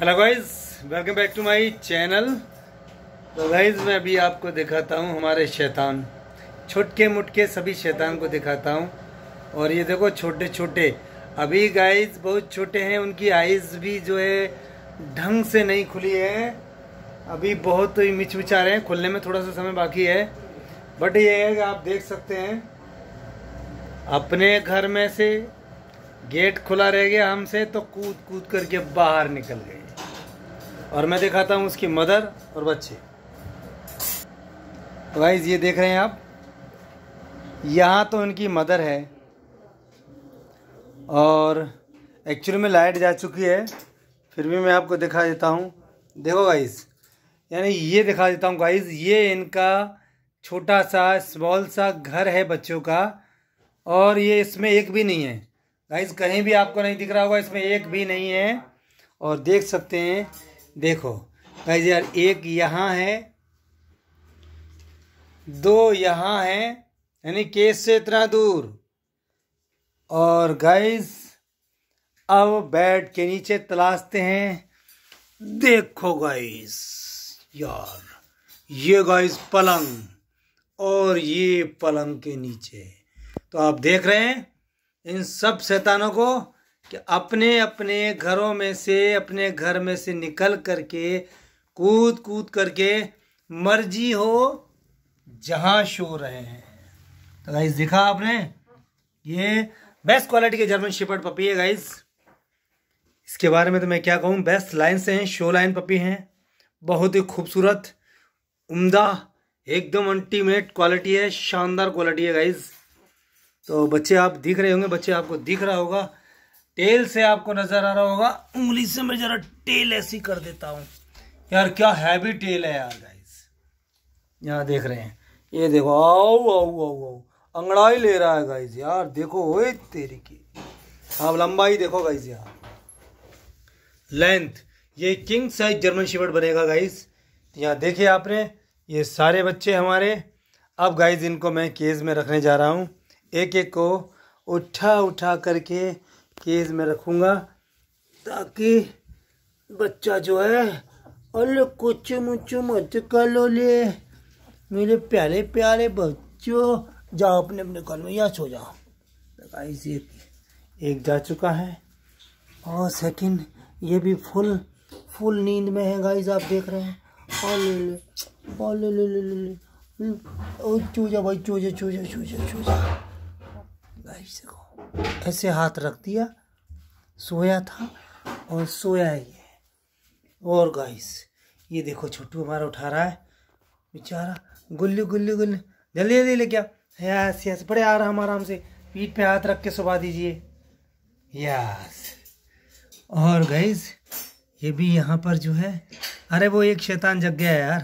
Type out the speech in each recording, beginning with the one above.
hello guys welcome back to my channel तो guys मैं अभी आपको दिखाता हूँ हमारे शैतान छुटके मुटके सभी शैतान को दिखाता हूँ और ये देखो छोटे छोटे अभी गाइस बहुत छोटे हैं उनकी आइज़ भी जो है ढंग से नहीं खुली है अभी बहुत मिच मिचमिचा रहे हैं खुलने में थोड़ा सा समय बाकी है बट ये है कि आप देख सकते हैं अपने घर में से गेट खुला रह गया हमसे तो कूद कूद करके बाहर निकल गए और मैं दिखाता हूँ उसकी मदर और बच्चे वाइज ये देख रहे हैं आप यहाँ तो इनकी मदर है और एक्चुअली में लाइट जा चुकी है फिर भी मैं आपको दिखा देता हूँ देखो गाइज यानी ये दिखा देता हूँ गाइज ये इनका छोटा सा स्मॉल सा घर है बच्चों का और ये इसमें एक भी नहीं है गाइज कहीं भी आपको नहीं दिख रहा होगा इसमें एक भी नहीं है और देख सकते हैं देखो गाइजर एक यहाँ है दो यहाँ है यानी केस से इतना दूर और गाइस अब बेड के नीचे तलाशते हैं देखो गाइस यार ये गाइस पलंग और ये पलंग के नीचे तो आप देख रहे हैं इन सब शैतानों को कि अपने अपने घरों में से अपने घर में से निकल करके कूद कूद करके मर्जी हो जहाँ शो रहे हैं तो गाइस देखा आपने ये बेस्ट क्वालिटी के जर्मन शिपर्ड पपी है गाइस इसके बारे में तो मैं क्या कहूँ बेस्ट लाइन से हैं शो लाइन पपी हैं बहुत ही खूबसूरत उम्दा एकदम अल्टीमेट क्वालिटी है शानदार क्वालिटी है गाइज तो बच्चे आप दिख रहे होंगे बच्चे आपको दिख रहा होगा टेल से आपको नजर आ रहा होगा उंगली से मैं जरा टेल ऐसी कर देता हूँ यार क्या हैवी टेल है यार गाइस यहाँ देख रहे हैं ये देखो आओ आओ आओ आओ अंगड़ाई ले रहा है गाइस यार देखो ओ तेरी की आप लंबाई देखो गाइस यार लेंथ ये किंग साइज जर्मन शिवर्ड बनेगा गाइस यहाँ देखिए आपने ये सारे बच्चे हमारे अब गाइस इनको मैं केज में रखने जा रहा हूँ एक एक को उठा उठा करके केज में रखूँगा ताकि बच्चा जो है और कुछ मुच मत कर लो ले मेरे प्यारे प्यारे बच्चों जाओ अपने अपने घर में या सो जाओ गाइस ये एक जा चुका है और सेकंड ये भी फुल फुल नींद में है गाइस आप देख रहे हैं और ले ले और ले ले ले ले ले ले ले ले ले ले ले ले ऐसे देखो ऐसे हाथ रख दिया सोया था और सोया ही है और गाइस ये देखो छोटू हमारा उठा रहा है बेचारा गुल्लू गुल्लू गुल्लू जल्दी जल्दी ले क्या यस यस बड़े आराम आराम से पीठ पे हाथ रख के सुबा दीजिए यस और गाइस ये भी यहाँ पर जो है अरे वो एक शैतान जग गया है यार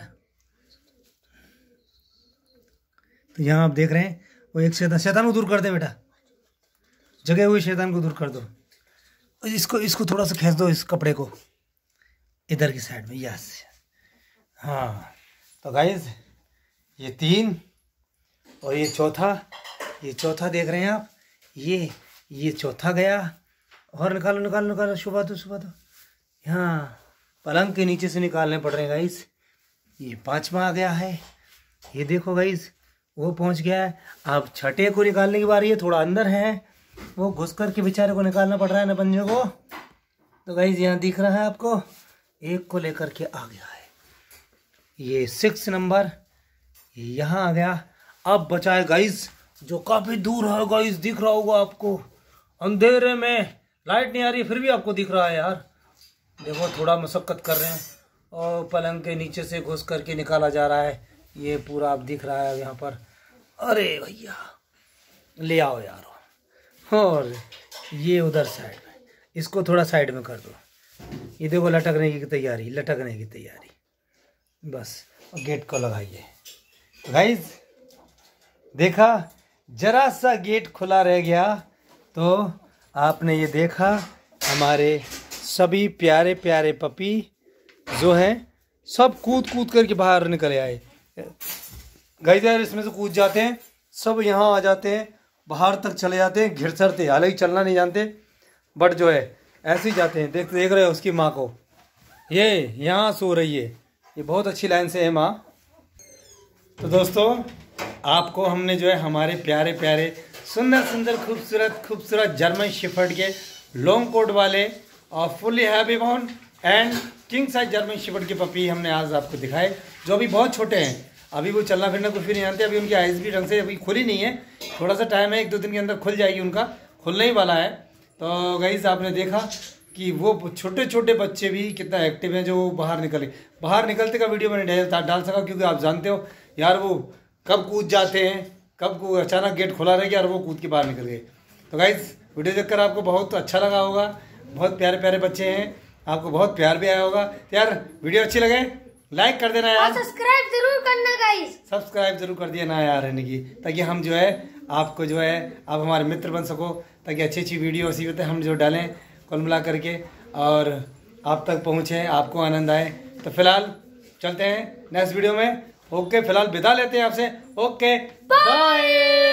तो यहाँ आप देख रहे हैं वो एक शैतान शैतान को दूर कर दे बेटा जगह हुए शैतान को दूर कर दो इसको इसको थोड़ा सा खींच दो इस कपड़े को इधर की साइड में यस हाँ तो गाइज ये तीन और ये चौथा ये चौथा देख रहे हैं आप ये ये चौथा गया और निकालो निकालो निकालो सुबह दो सुबह दो यहाँ पलंग के नीचे से निकालने पड़ रहे हैं गाइस ये पांचवा आ गया है ये देखो गाइस वो पहुंच गया है अब छठे को निकालने की बारी है थोड़ा अंदर है वो घुस कर के बेचारे को निकालना पड़ रहा है ना बंदियों को तो गाइज यहाँ दिख रहा है आपको एक को लेकर के आ गया है ये सिक्स नंबर यहाँ आ गया अब बचा है गाइज जो काफ़ी दूर है गाइज दिख रहा होगा आपको अंधेरे में लाइट नहीं आ रही फिर भी आपको दिख रहा है यार देखो थोड़ा मशक्क़त कर रहे हैं और पलंग के नीचे से घुस करके निकाला जा रहा है ये पूरा आप दिख रहा है यहाँ पर अरे भैया ले आओ यार और ये उधर साइड में इसको थोड़ा साइड में कर दो ये देखो लटकने की तैयारी लटकने की तैयारी बस गेट को लगाइए गाइज तो देखा जरा सा गेट खुला रह गया तो आपने ये देखा हमारे सभी प्यारे प्यारे पपी जो हैं सब कूद कूद करके बाहर निकले आए गई यार इसमें से कूद जाते हैं सब यहाँ आ जाते हैं बाहर तक चले जाते हैं घिर सरते हालांकि चलना नहीं जानते बट जो है ऐसे ही जाते हैं देख देख रहे हो उसकी माँ को ये यहाँ सो रही है ये बहुत अच्छी लाइन से है माँ तो दोस्तों आपको हमने जो है हमारे प्यारे प्यारे सुंदर सुंदर खूबसूरत खूबसूरत जर्मन शिफर्ड के लॉन्ग कोट वाले और fully heavy bone and king size German shepherd के पपी हमने आज आपको दिखाए जो अभी बहुत छोटे हैं अभी वो चलना फिरना कुछ भी नहीं आते अभी उनकी आइज़ भी ढंग से अभी खुली नहीं है थोड़ा सा टाइम है एक दो दिन के अंदर खुल जाएगी उनका खुलने ही वाला है तो गईस आपने देखा कि वो छोटे छोटे बच्चे भी कितना एक्टिव हैं जो बाहर निकले बाहर निकलते का वीडियो मैंने डाल सका क्योंकि आप जानते हो यार वो कब कूद जाते हैं कब अचानक गेट खुला रहेगा और वो कूद के बाहर निकल गए तो गाइज वीडियो देखकर आपको बहुत अच्छा लगा होगा बहुत प्यारे प्यारे बच्चे हैं आपको बहुत प्यार भी आया होगा तो यार वीडियो अच्छी लगे लाइक कर देना यार सब्सक्राइब जरूर करना गाइस सब्सक्राइब जरूर कर देना यार कि ताकि हम जो है आपको जो है आप हमारे मित्र बन सको ताकि अच्छी अच्छी वीडियो और होते हम जो डालें कुल मिला करके और आप तक पहुँचें आपको आनंद आए तो फिलहाल चलते हैं नेक्स्ट वीडियो में ओके फिलहाल विदा लेते हैं आपसे ओके बाय